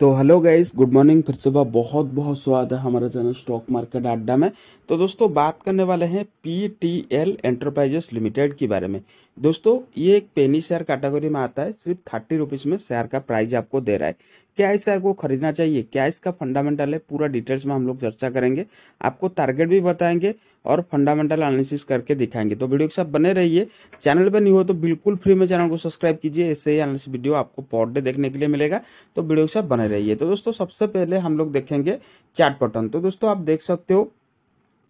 तो hello guys good morning फिर सुबह बहुत बहुत स्वागत है हमारे चैनल स्टॉक मार्केट अड्डा में तो दोस्तों बात करने वाले हैं P T L enterprises limited के बारे में दोस्तों ये एक पेनी शेयर कैटेगरी में आता है सिर्फ थर्टी रुपीज़ में शेयर का प्राइस आपको दे रहा है क्या इस शेयर को खरीदना चाहिए क्या इसका फंडामेंटल है पूरा डिटेल्स में हम लोग चर्चा करेंगे आपको टारगेट भी बताएंगे और फंडामेंटल एनालिसिस करके दिखाएंगे तो वीडियो के साथ बने रहिए चैनल पर नहीं हो तो बिल्कुल फ्री में चैनल को सब्सक्राइब कीजिए ऐसे ही एनालिसिस वीडियो आपको पर डे देखने के लिए मिलेगा तो वीडियो के साथ बने रहिए तो दोस्तों सबसे पहले हम लोग देखेंगे चैट बटन तो दोस्तों आप देख सकते हो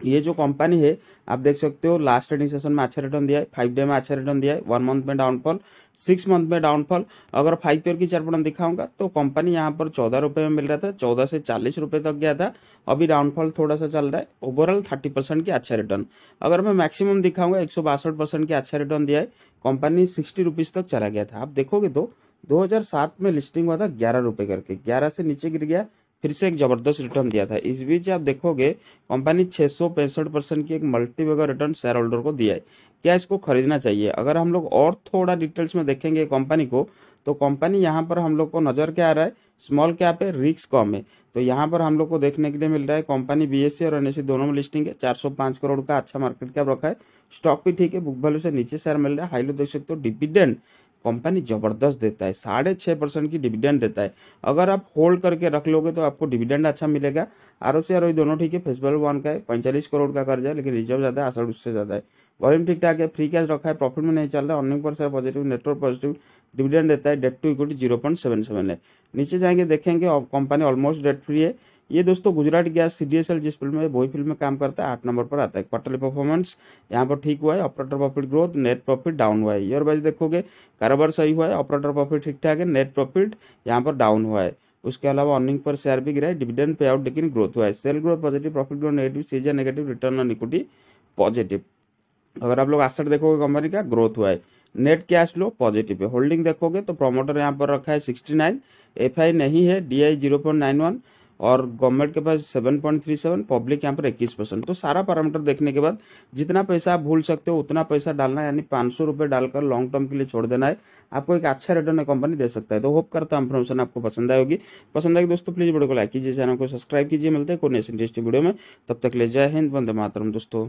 ये जो कंपनी है आप देख सकते हो लास्ट ट्रेडिंग सेशन में अच्छा रिटर्न दिया है फाइव डे में अच्छा रिटर्न दिया है वन मंथ में डाउनफॉल सिक्स मंथ में डाउनफॉल अगर फाइव ईयर की चार्ट दिखाऊंगा तो कंपनी यहाँ पर चौदह रुपये में मिल रहा था चौदह से चालीस रुपये तक गया था अभी डाउनफॉल थोड़ा सा चल रहा है ओवरऑल थर्टी परसेंट की अच्छा रिटर्न अगर मैं मैक्सिमम दिखाऊंगा एक सौ बासठ परसेंट की अच्छा रिटर्न दिया है कंपनी सिक्सटी रुपीज़ तक चला गया था आप देखोगे तो दो में लिस्टिंग हुआ था ग्यारह रुपये करके ग्यारह से नीचे गिर गया फिर से एक जबरदस्त रिटर्न दिया था इस बीच आप देखोगे कंपनी छह सौ पैंसठ परसेंट की एक वेगर रिटर्न शेयर होल्डर को दिया है क्या इसको खरीदना चाहिए अगर हम लोग और थोड़ा डिटेल्स में देखेंगे कंपनी को तो कंपनी यहाँ पर हम लोग को नज़र क्या आ रहा है स्मॉल कैप है रिक्स कम है तो यहाँ पर हम लोग को देखने के लिए मिल रहा है कंपनी बी e और एनएससी e दोनों में लिस्टिंग है चार करोड़ का अच्छा मार्केट कैप रखा है स्टॉक भी ठीक है बुक वैल्यू से नीचे शेयर मिल रहा है हाई लो देख सकते हो डिविडेंड कंपनी ज़बरदस्त देता है साढ़े छः परसेंट की डिविडेंड देता है अगर आप होल्ड करके रख लोगे तो आपको डिविडेंड अच्छा मिलेगा R O C R O दोनों ठीक है फेस्टिवल वन का है पैंतालीस करोड़ का कर्ज है लेकिन रिजर्व ज़्यादा है असर उससे ज़्यादा है वॉल्यूम ठीक ठाक है फ्री कैश रखा है प्रॉफिट में नहीं चल रहा है earning per share positive network positive dividend देता है debt to equity zero point seven seven है नीचे जाएंगे देखेंगे कंपनी ऑलमोस्ट डेट फ्री है ये दोस्तों Gujarat gas C D S L जिस फिल्म में वही फिल्म में काम करता है आठ नंबर पर आता है क्वार्टरली परफॉर्मेंस यहाँ पर ठीक हुआ है operator profit growth net profit down हुआ है ईयर वाइज देखोगे कारोबार सही हुआ है ऑपरेटर प्रॉफिट ठीक ठाक है नेट प्रॉफिट यहाँ पर डाउन हुआ है उसके अलावा अर्निंग पर शेयर भी गिरा है डिविडेंड पे आउट लेकिन ग्रोथ हुआ है sale growth positive profit growth negative सीजा negative return on equity positive अगर आप लोग असर देखोगे कंपनी का ग्रोथ हुआ है नेट कैश फ्लो पॉजिटिव है होल्डिंग देखोगे तो प्रोमोटर यहाँ पर रखा है सिक्सटी नाइन एफ आई नहीं है D I zero point nine one और गवर्नमेंट के पास seven point three seven public यहाँ पर इक्कीस परसेंट तो सारा पैरामीटर देखने के बाद जितना पैसा आप भूल सकते हो उतना पैसा डालना यानी पाँच सौ रुपये डालकर लॉन्ग टर्म के लिए छोड़ देना है आपको एक अच्छा रिटर्न कंपनी दे सकता है तो होप करता हूँ इन्फॉर्मेशन आपको पसंद आएगी पसंद आएगी तो दोस्तों प्लीज़ वीडियो को लाइक कीजिए चैनल को सब्सक्राइब कीजिए मिलते हैं कोई नेक्स्ट इंटरेस्टिंग वीडियो में तब तक ले जय हिंद वंदे मातरम दोस्तों